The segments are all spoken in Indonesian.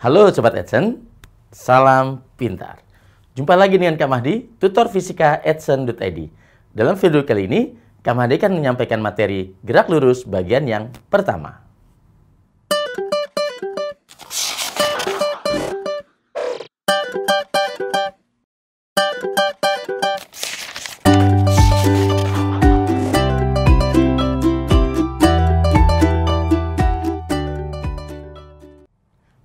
Halo Sobat Edson, salam pintar. Jumpa lagi dengan Kak Mahdi, tutor fisika edson.id. Dalam video kali ini, Kak Mahdi akan menyampaikan materi gerak lurus bagian yang pertama.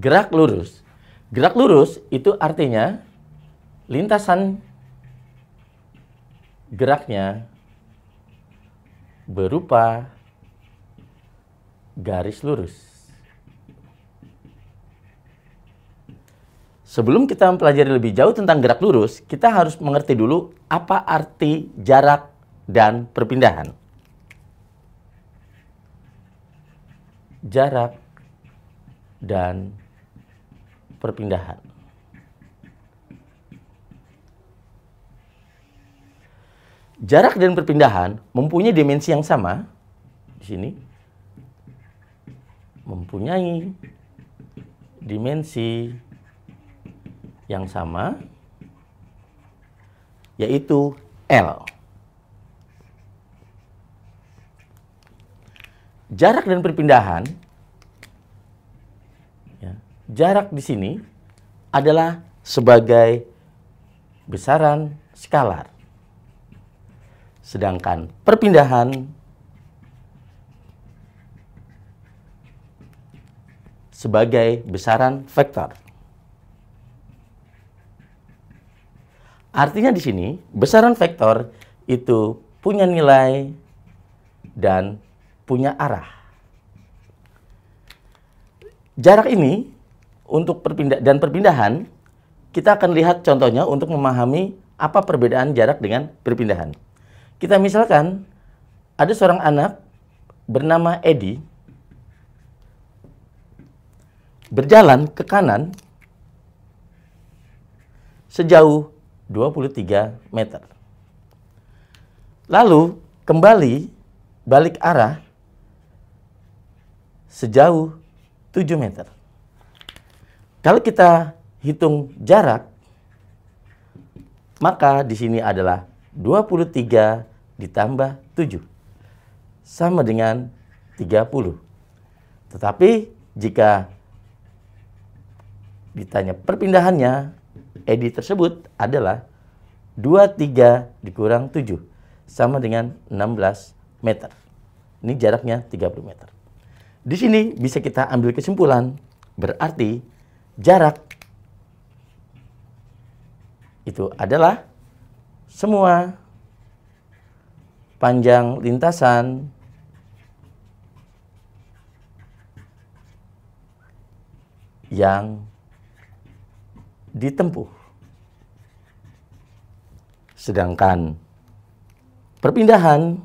gerak lurus. Gerak lurus itu artinya lintasan geraknya berupa garis lurus. Sebelum kita mempelajari lebih jauh tentang gerak lurus, kita harus mengerti dulu apa arti jarak dan perpindahan. Jarak dan perpindahan. Jarak dan perpindahan mempunyai dimensi yang sama di sini mempunyai dimensi yang sama yaitu L. Jarak dan perpindahan jarak di sini adalah sebagai besaran skalar. Sedangkan perpindahan sebagai besaran vektor. Artinya di sini, besaran vektor itu punya nilai dan punya arah. Jarak ini untuk perpindah dan perpindahan kita akan lihat contohnya untuk memahami apa perbedaan jarak dengan perpindahan. Kita misalkan ada seorang anak bernama Edi berjalan ke kanan sejauh 23 meter. Lalu kembali balik arah sejauh 7 meter. Kalau kita hitung jarak, maka di sini adalah 23 ditambah 7. Sama dengan 30. Tetapi jika ditanya perpindahannya, edi tersebut adalah 23 dikurang 7. Sama dengan 16 meter. Ini jaraknya 30 meter. Di sini bisa kita ambil kesimpulan, berarti jarak itu adalah semua panjang lintasan yang ditempuh. Sedangkan perpindahan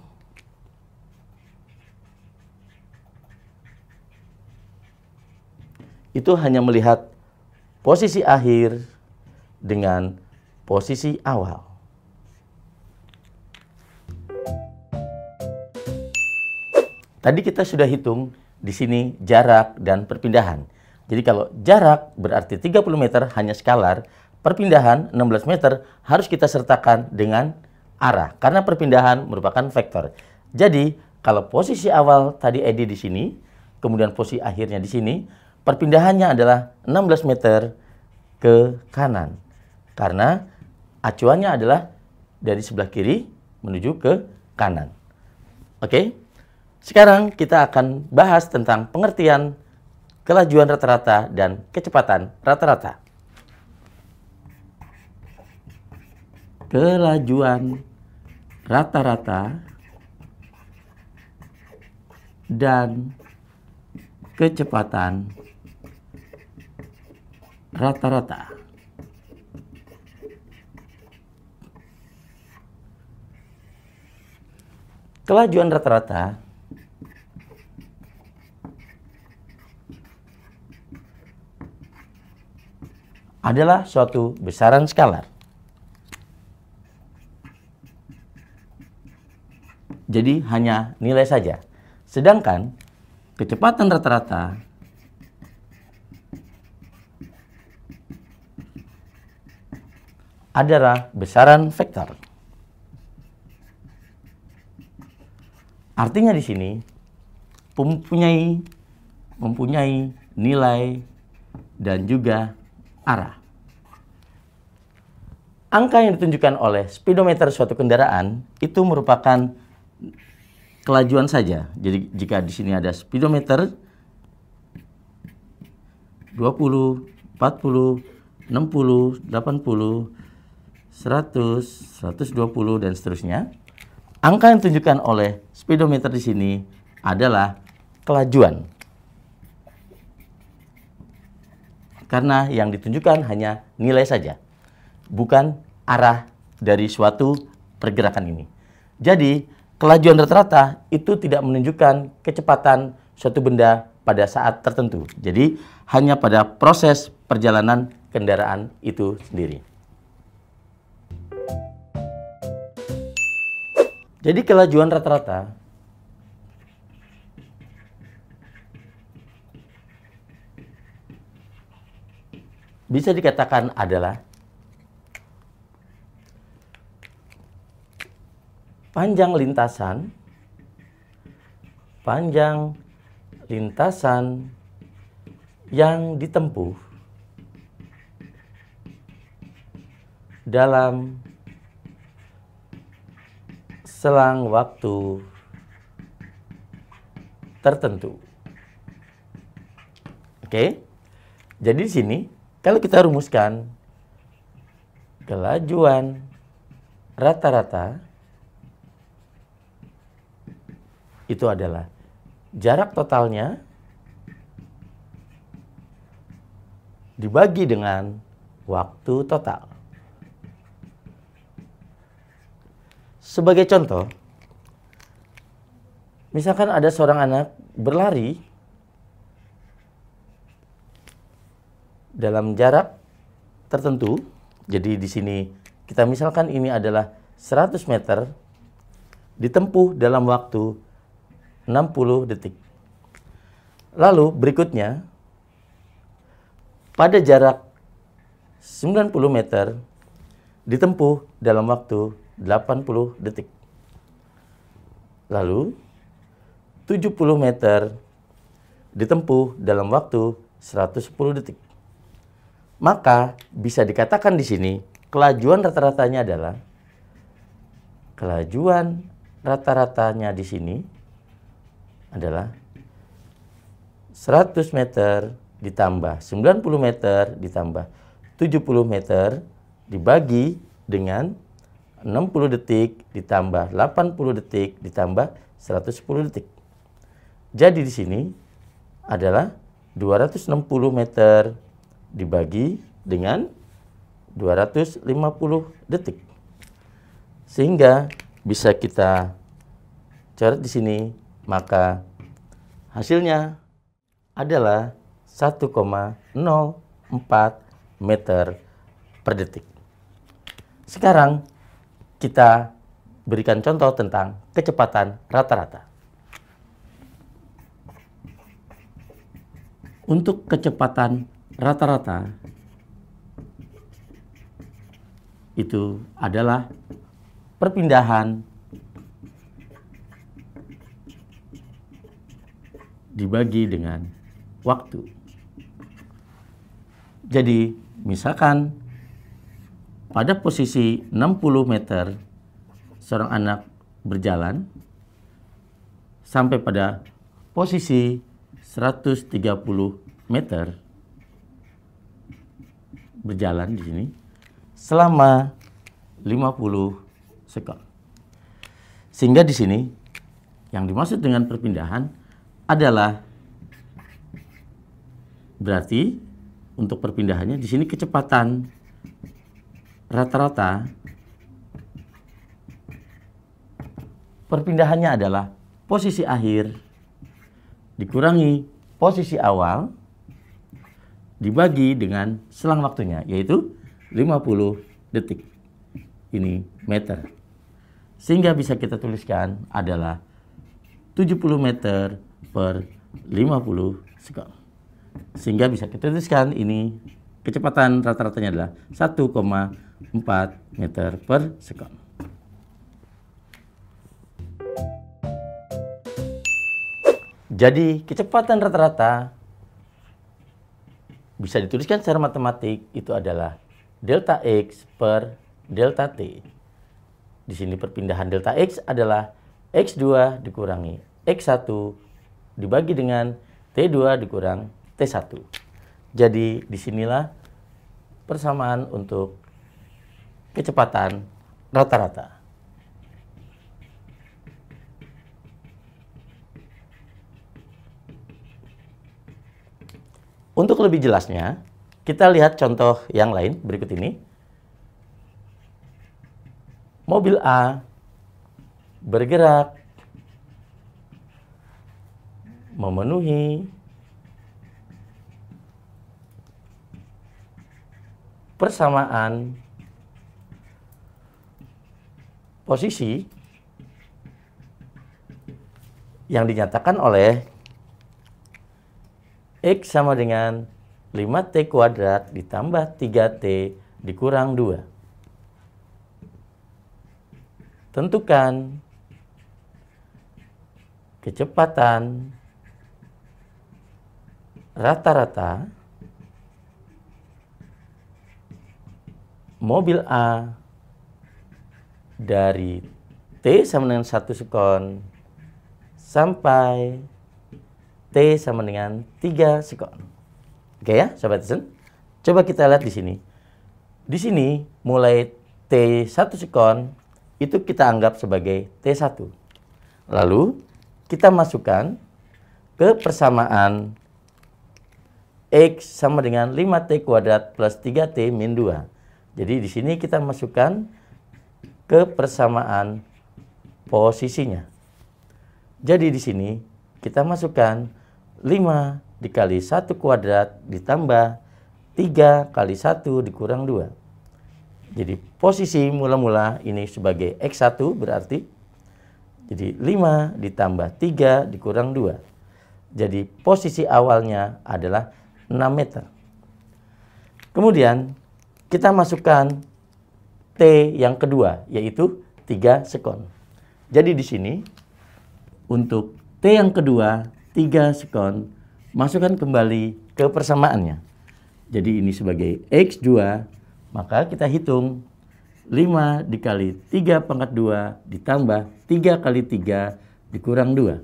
itu hanya melihat posisi akhir dengan posisi awal. Tadi kita sudah hitung di sini jarak dan perpindahan. Jadi kalau jarak berarti 30 meter hanya skalar, perpindahan 16 meter harus kita sertakan dengan arah karena perpindahan merupakan vektor. Jadi kalau posisi awal tadi Edi di sini, kemudian posisi akhirnya di sini, Perpindahannya adalah 16 meter ke kanan. Karena acuannya adalah dari sebelah kiri menuju ke kanan. Oke? Sekarang kita akan bahas tentang pengertian kelajuan rata-rata dan kecepatan rata-rata. Kelajuan rata-rata dan kecepatan rata-rata. Kelajuan rata-rata adalah suatu besaran skalar. Jadi hanya nilai saja. Sedangkan kecepatan rata-rata adalah besaran vektor. Artinya di sini mempunyai mempunyai nilai dan juga arah. Angka yang ditunjukkan oleh speedometer suatu kendaraan itu merupakan kelajuan saja. Jadi jika di sini ada speedometer 20, 40, 60, 80, 100, 120 dan seterusnya. Angka yang ditunjukkan oleh speedometer di sini adalah kelajuan. Karena yang ditunjukkan hanya nilai saja, bukan arah dari suatu pergerakan ini. Jadi, kelajuan rata-rata itu tidak menunjukkan kecepatan suatu benda pada saat tertentu. Jadi, hanya pada proses perjalanan kendaraan itu sendiri. Jadi kelajuan rata-rata bisa dikatakan adalah panjang lintasan panjang lintasan yang ditempuh dalam selang waktu tertentu. Oke. Jadi di sini kalau kita rumuskan kelajuan rata-rata itu adalah jarak totalnya dibagi dengan waktu total. Sebagai contoh, misalkan ada seorang anak berlari dalam jarak tertentu. Jadi di sini kita misalkan ini adalah 100 meter ditempuh dalam waktu 60 detik. Lalu berikutnya pada jarak 90 meter ditempuh dalam waktu 80 detik. Lalu 70 meter ditempuh dalam waktu 110 detik. Maka bisa dikatakan di sini kelajuan rata-ratanya adalah kelajuan rata-ratanya di sini adalah 100 meter ditambah 90 meter ditambah 70 meter dibagi dengan 60 detik ditambah 80 detik ditambah 110 detik. Jadi di sini adalah 260 meter dibagi dengan 250 detik. Sehingga bisa kita coret di sini, maka hasilnya adalah 1,04 meter per detik. Sekarang kita berikan contoh tentang kecepatan rata-rata. Untuk kecepatan rata-rata itu adalah perpindahan dibagi dengan waktu. Jadi, misalkan pada posisi 60 meter seorang anak berjalan sampai pada posisi 130 meter berjalan di sini selama 50 sekol. Sehingga di sini yang dimaksud dengan perpindahan adalah berarti untuk perpindahannya di sini kecepatan rata-rata perpindahannya adalah posisi akhir dikurangi posisi awal dibagi dengan selang waktunya yaitu 50 detik ini meter sehingga bisa kita tuliskan adalah 70 meter per 50 sekol sehingga bisa kita tuliskan ini kecepatan rata-ratanya adalah 4 meter per sekon. Jadi kecepatan rata-rata bisa dituliskan secara matematik itu adalah delta x per delta t. Di sini perpindahan delta x adalah x2 dikurangi x1 dibagi dengan t2 dikurang t1. Jadi disinilah persamaan untuk kecepatan rata-rata. Untuk lebih jelasnya, kita lihat contoh yang lain berikut ini. Mobil A bergerak memenuhi persamaan posisi yang dinyatakan oleh X sama dengan 5T kuadrat ditambah 3T dikurang 2. Tentukan kecepatan rata-rata mobil A dari T sama dengan 1 sekon sampai T sama dengan 3 sekon. Oke ya, Sobat Isen? Coba kita lihat di sini. Di sini mulai T1 sekon itu kita anggap sebagai T1. Lalu kita masukkan ke persamaan X sama dengan 5T kuadrat plus 3T min 2. Jadi di sini kita masukkan kepersamaan posisinya. Jadi di sini kita masukkan 5 dikali 1 kuadrat ditambah 3 kali 1 dikurang 2. Jadi posisi mula-mula ini sebagai X1 berarti. Jadi 5 ditambah 3 dikurang 2. Jadi posisi awalnya adalah 6 meter. Kemudian kita masukkan T yang kedua, yaitu 3 sekon. Jadi di sini, untuk T yang kedua, 3 sekon, masukkan kembali ke persamaannya. Jadi ini sebagai X2, maka kita hitung 5 dikali 3 pangkat 2 ditambah 3 kali 3 dikurang 2.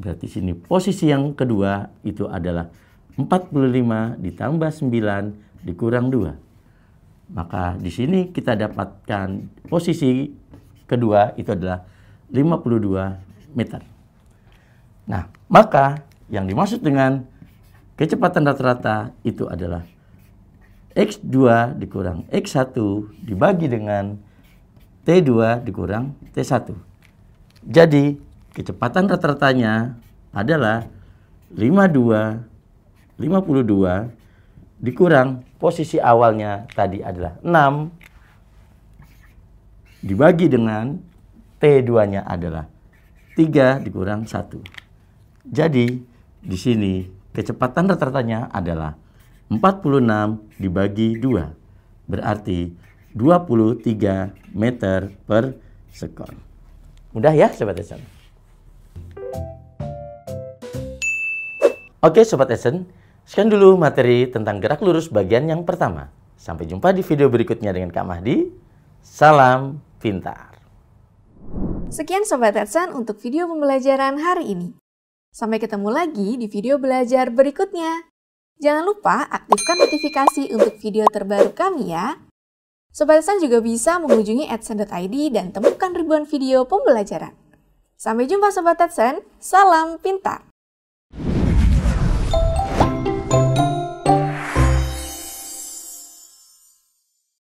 Berarti sini posisi yang kedua itu adalah 45 ditambah 9 dikurang 2. Maka di sini kita dapatkan posisi kedua itu adalah 52 meter. Nah, maka yang dimaksud dengan kecepatan rata-rata itu adalah X2 dikurang X1 dibagi dengan T2 dikurang T1. Jadi, kecepatan rata-ratanya adalah 52, 52, dikurang posisi awalnya tadi adalah 6 dibagi dengan T2-nya adalah 3 dikurang 1. Jadi di sini kecepatan rata-ratanya adalah 46 dibagi 2 berarti 23 meter per sekon. Mudah ya Sobat Essen? Oke Sobat Essen, Sekian dulu materi tentang gerak lurus bagian yang pertama. Sampai jumpa di video berikutnya dengan Kak Mahdi. Salam pintar. Sekian Sobat Edsan untuk video pembelajaran hari ini. Sampai ketemu lagi di video belajar berikutnya. Jangan lupa aktifkan notifikasi untuk video terbaru kami ya. Sobat Edsan juga bisa mengunjungi edson.id dan temukan ribuan video pembelajaran. Sampai jumpa Sobat Edsan, salam pintar!